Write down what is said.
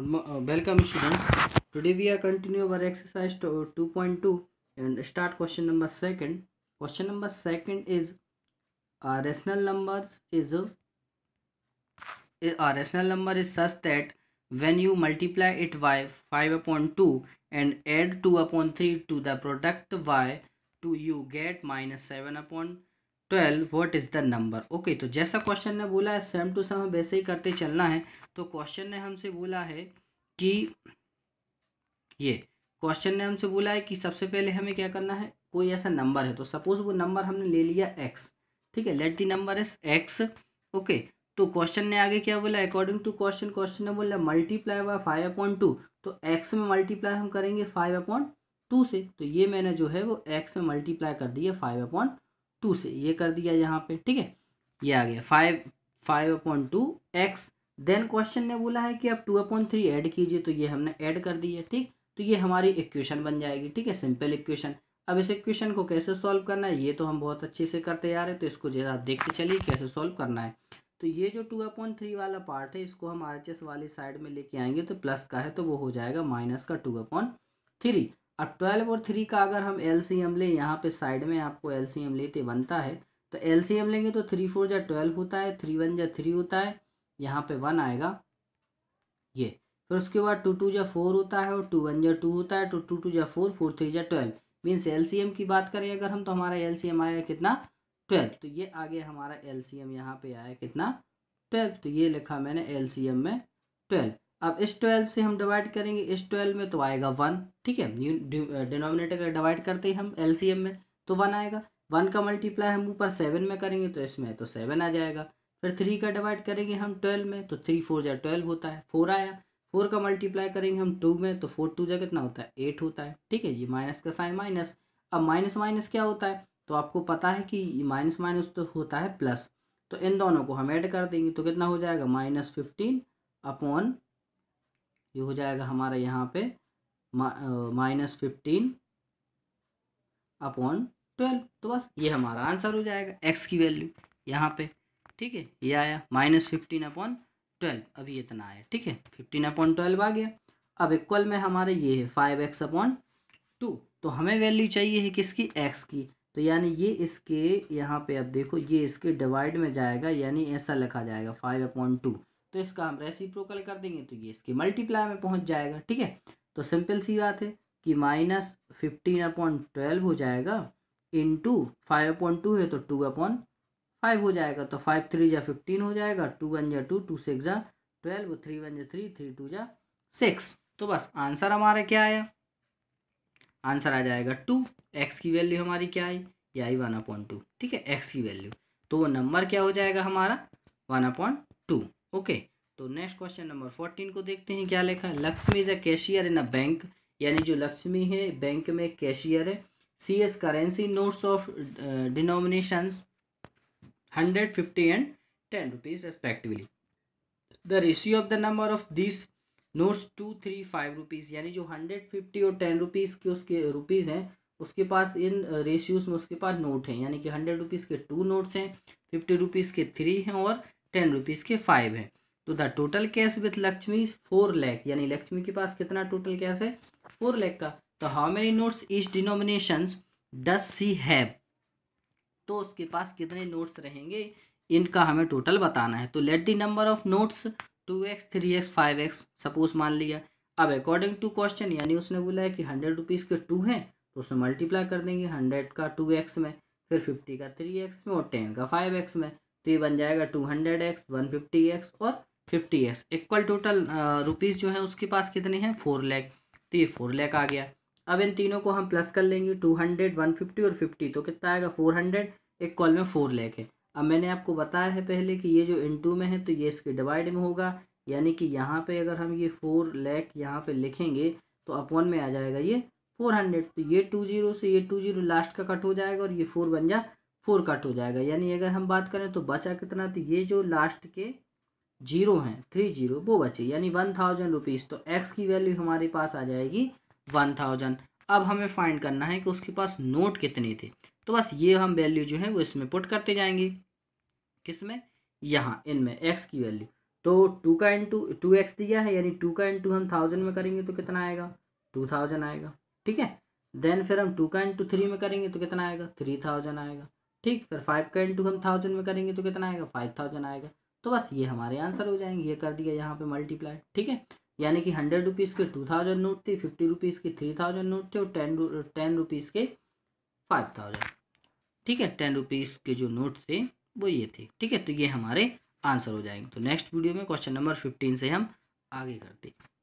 Uh, welcome students today we are continuing our exercise 2.2 uh, and start question number second question number second is uh, rational numbers is a uh, uh, rational number is such that when you multiply it by 5 upon 2 and add 2 upon 3 to the product y to you get minus 7 upon twelve what is the number okay तो जैसा question ने बोला है same to same वैसे ही करते चलना है तो क्वेश्चन ने हमसे बोला है कि ये क्वेश्चन ने हमसे बोला है कि सबसे पहले हमें क्या करना है कोई ऐसा नंबर है तो सपोज वो नंबर हमने ले लिया एक्स ठीक है let the number is x okay तो क्वेश्चन ने आगे क्या बोला अकॉर्डिंग टू क्वेश्चन क्वेश्चन ने बोला multiply by five upon two तो एक्स में मल्टीप्लाई हम करेंगे फाइव अपॉइंट टू से तो ये मैंने जो है वो एक्स में मल्टीप्लाई कर दिया फाइव अपॉइंट टू से ये कर दिया यहाँ पे ठीक है ये आ गया five five upon two x then question ने बोला है कि आप टू अपॉन थ्री एड कीजिए तो ये हमने ऐड कर दी है ठीक तो ये हमारी इक्वेशन बन जाएगी ठीक है सिंपल इक्वेशन अब इस इक्वेशन को कैसे सॉल्व करना है ये तो हम बहुत अच्छे से करते जा रहे हैं तो इसको जरा देखते चलिए कैसे सॉल्व करना है तो ये जो टू अपॉन थ्री वाला पार्ट है इसको हम आर एच एस वाली साइड में लेके आएंगे तो प्लस का है तो वो हो जाएगा माइनस का टू अपॉन थ्री अब ट्वेल्व और थ्री का अगर हम एल सी एम लें यहाँ पर साइड में आपको एल सी एम लेते बनता है तो एल सी एम लेंगे तो थ्री फोर या ट्वेल्व होता है थ्री वन या थ्री होता है यहाँ पे वन आएगा ये फिर उसके बाद टू टू या फोर होता है और टू वन या टू होता है तो टू टू टू या फोर फोर थ्री या twelve means L C M की बात करें अगर हम तो हमारा एल सी एम आया कितना ट्वेल्व तो ये आगे हमारा एल सी एम यहाँ पर आया कितना ट्वेल्व तो ये लिखा मैंने एल सी एम में ट्वेल्व अब इस ट्वेल्व से हम डिवाइड करेंगे इस ट्वेल्व में तो आएगा वन ठीक है डिनोमिनेटर uh, का डिवाइड करते हैं हम एम में तो वन आएगा वन का मल्टीप्लाई हम ऊपर सेवन में करेंगे तो इसमें तो सेवन आ जाएगा फिर थ्री का डिवाइड करेंगे हम ट्वेल्व में तो थ्री फोर जै ट्वेल्व होता है फोर आया फोर का मल्टीप्लाई करेंगे हम टू में तो फोर टू जै कितना होता है एट होता है ठीक है ये माइनस का साइन माइनस अब माइनस माइनस क्या होता है तो आपको पता है कि माइनस माइनस तो होता है प्लस तो इन दोनों को हम ऐड कर देंगे तो कितना हो जाएगा माइनस फिफ्टीन अपॉन ये हो जाएगा हमारा यहाँ पे माइनस फिफ्टीन अपॉन ट्वेल्व तो बस ये हमारा आंसर हो जाएगा एक्स की वैल्यू यहाँ पे ठीक है ये आया माइनस फिफ्टीन अपॉन ट्वेल्व अभी इतना आया ठीक है फिफ्टीन अपॉन ट्वेल्व आ गया अब इक्वल में हमारे ये है फाइव एक्स अपॉन टू तो हमें वैल्यू चाहिए है किसकी एक्स की तो यानी ये इसके यहाँ पे अब देखो ये इसके डिवाइड में जाएगा यानी ऐसा लिखा जाएगा फाइव अपॉन टू तो इसका हम रेसिप्रोकल कर देंगे तो ये इसकी मल्टीप्लाई में पहुंच जाएगा ठीक है तो सिंपल सी बात है कि माइनस फिफ्टीन अपॉन ट्वेल्व हो जाएगा into five upon two है तो टू अपॉन फाइव हो जाएगा तो फाइव थ्री जा फिफ्टीन हो जाएगा टू वन जा टू टू सिक्स जा ट्वेल्व थ्री वन जा थ्री थ्री टू जा सिक्स तो बस आंसर हमारा क्या आया आंसर आ जाएगा टू एक्स की वैल्यू हमारी क्या आई ये आई वन अपॉइंट टू ठीक है एक्स की वैल्यू तो वो नंबर क्या हो जाएगा हमारा वन अपॉइंट टू ओके तो नेक्स्ट क्वेश्चन नंबर फोर्टीन को देखते हैं क्या लिखा है Lakshmi is a cashier in a bank यानी जो लक्ष्मी है बैंक में कैशियर है she's currency notes of denomination hundred fifty and ten rupees respectively the ratio of the number of this notes two three five rupees यानी जो hundred fifty और ten rupees के उसके रुपीज़ हैं उसके पास इन ratios uh, में उसके पास note हैं यानी कि हंड्रेड रुपीज़ के टू नोट्स हैं फिफ्टी रुपीज़ के थ्री हैं और टेन रुपीज़ के फाइव है तो the total cash with Lakshmi four lakh यानी लक्ष्मी के पास कितना टोटल कैश है फोर लैख का तो how many notes is denomination does she have तो उसके पास कितने नोट्स रहेंगे इनका हमें टोटल बताना है तो let the number of notes two x three x five x suppose मान लिया अब अकॉर्डिंग टू क्वेश्चन यानी उसने बोला है कि हंड्रेड रुपीज़ के टू हैं तो उसमें मल्टीप्लाई कर देंगे हंड्रेड का टू एक्स में फिर फिफ्टी का थ्री एक्स में और टेन का फाइव एक्स में तो ये बन जाएगा two hundred x one fifty x और fifty x equal total rupees जो है उसके पास कितने हैं फोर लैख तो ये फोर लैख आ गया अब इन तीनों को हम प्लस कर लेंगे टू हंड्रेड वन फिफ्टी और फिफ्टी तो कितना आएगा फोर हंड्रेड एक कॉल में फोर लैख है अब मैंने आपको बताया है पहले कि ये जो इन टू में है तो ये इसके डिवाइड में होगा यानी कि यहाँ पर अगर हम ये फोर लैख यहाँ पर लिखेंगे तो अपन में आ जाएगा ये फोर हंड्रेड तो ये टू जीरो से ये टू जीरो लास्ट का कट हो जाएगा और ये फोर बन जा फोर कट हो जाएगा यानी अगर हम बात करें तो बचा कितना तो ये जो लास्ट के जीरो हैं थ्री जीरो वो बचे यानी वन थाउजेंड रुपीज़ तो एक्स की वैल्यू हमारे पास आ जाएगी वन थाउजेंड अब हमें फाइंड करना है कि उसके पास नोट कितने थे तो बस ये हम वैल्यू जो है वो इसमें पुट करते जाएंगे किस में यहाँ इनमें एक्स की वैल्यू तो टू का इंटू टू एक्स दिया है यानी टू का इंटू हम थाउजेंड में करेंगे तो कितना आएगा टू थाउजेंड आएगा ठीक है देन फिर हम टू का इंटू थ्री में करेंगे तो कितना आएगा थ्री थाउजेंड आएगा ठीक फिर फाइव का इंटू हम थाउजेंड में करेंगे तो कितना आएगा फाइव थाउजेंड आएगा तो बस ये हमारे आंसर हो जाएंगे ये कर दिया यहाँ पे मल्टीप्लाई ठीक है यानी कि हंड्रेड रुपीज़ के टू थाउजेंड नोट थे फिफ्टी रुपीज़ के थ्री थाउजेंड नोट थे और टेन टेन रुपीज़ के फाइव थाउजेंड ठीक है टेन रुपीज़ के जो नोट थे वो ये थे ठीक है तो ये हमारे आंसर हो जाएंगे तो नेक्स्ट वीडियो में क्वेश्चन नंबर फिफ्टीन से हम आगे करते हैं